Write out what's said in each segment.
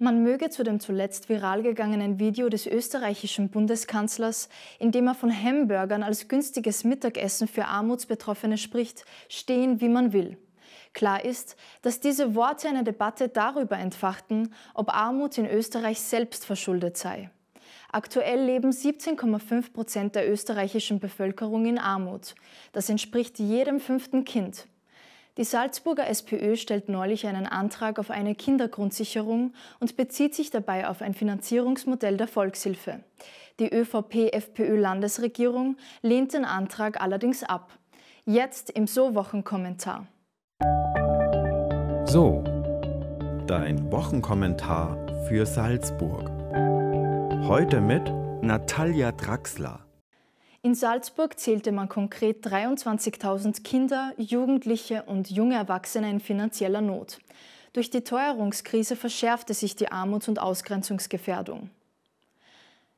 Man möge zu dem zuletzt viral gegangenen Video des österreichischen Bundeskanzlers, in dem er von Hamburgern als günstiges Mittagessen für Armutsbetroffene spricht, stehen, wie man will. Klar ist, dass diese Worte eine Debatte darüber entfachten, ob Armut in Österreich selbst verschuldet sei. Aktuell leben 17,5 Prozent der österreichischen Bevölkerung in Armut. Das entspricht jedem fünften Kind. Die Salzburger SPÖ stellt neulich einen Antrag auf eine Kindergrundsicherung und bezieht sich dabei auf ein Finanzierungsmodell der Volkshilfe. Die ÖVP-FPÖ-Landesregierung lehnt den Antrag allerdings ab. Jetzt im So-Wochenkommentar. So, dein Wochenkommentar für Salzburg. Heute mit Natalia Draxler. In Salzburg zählte man konkret 23.000 Kinder, Jugendliche und junge Erwachsene in finanzieller Not. Durch die Teuerungskrise verschärfte sich die Armuts- und Ausgrenzungsgefährdung.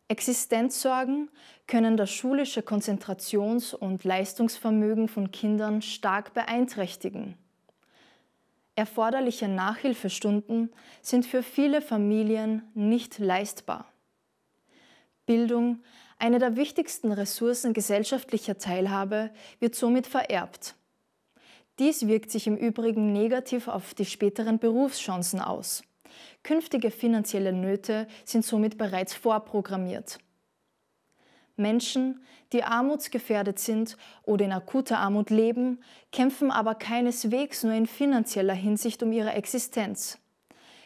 Existenzsorgen können das schulische Konzentrations- und Leistungsvermögen von Kindern stark beeinträchtigen. Erforderliche Nachhilfestunden sind für viele Familien nicht leistbar. Bildung eine der wichtigsten Ressourcen gesellschaftlicher Teilhabe wird somit vererbt. Dies wirkt sich im Übrigen negativ auf die späteren Berufschancen aus. Künftige finanzielle Nöte sind somit bereits vorprogrammiert. Menschen, die armutsgefährdet sind oder in akuter Armut leben, kämpfen aber keineswegs nur in finanzieller Hinsicht um ihre Existenz.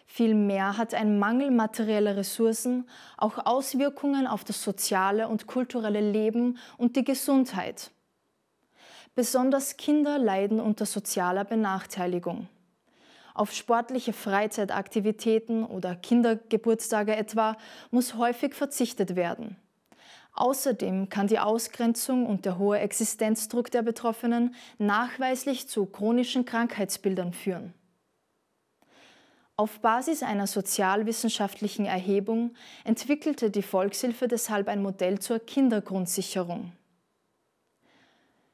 Vielmehr hat ein Mangel materieller Ressourcen auch Auswirkungen auf das soziale und kulturelle Leben und die Gesundheit. Besonders Kinder leiden unter sozialer Benachteiligung. Auf sportliche Freizeitaktivitäten oder Kindergeburtstage etwa muss häufig verzichtet werden. Außerdem kann die Ausgrenzung und der hohe Existenzdruck der Betroffenen nachweislich zu chronischen Krankheitsbildern führen. Auf Basis einer sozialwissenschaftlichen Erhebung entwickelte die Volkshilfe deshalb ein Modell zur Kindergrundsicherung.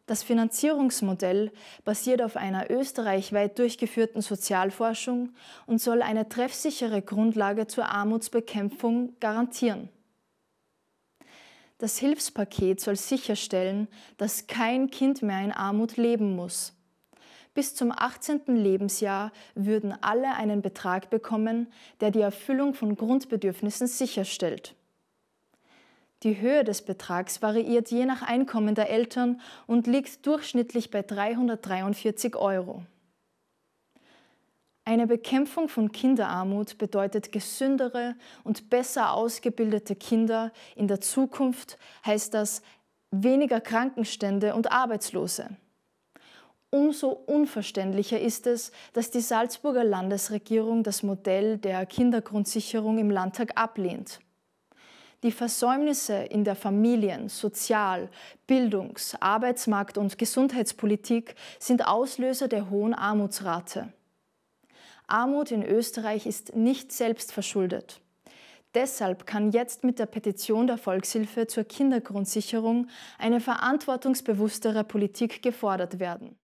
Das Finanzierungsmodell basiert auf einer österreichweit durchgeführten Sozialforschung und soll eine treffsichere Grundlage zur Armutsbekämpfung garantieren. Das Hilfspaket soll sicherstellen, dass kein Kind mehr in Armut leben muss. Bis zum 18. Lebensjahr würden alle einen Betrag bekommen, der die Erfüllung von Grundbedürfnissen sicherstellt. Die Höhe des Betrags variiert je nach Einkommen der Eltern und liegt durchschnittlich bei 343 Euro. Eine Bekämpfung von Kinderarmut bedeutet gesündere und besser ausgebildete Kinder. In der Zukunft heißt das weniger Krankenstände und Arbeitslose. Umso unverständlicher ist es, dass die Salzburger Landesregierung das Modell der Kindergrundsicherung im Landtag ablehnt. Die Versäumnisse in der Familien-, Sozial-, Bildungs-, Arbeitsmarkt- und Gesundheitspolitik sind Auslöser der hohen Armutsrate. Armut in Österreich ist nicht selbst verschuldet. Deshalb kann jetzt mit der Petition der Volkshilfe zur Kindergrundsicherung eine verantwortungsbewusstere Politik gefordert werden.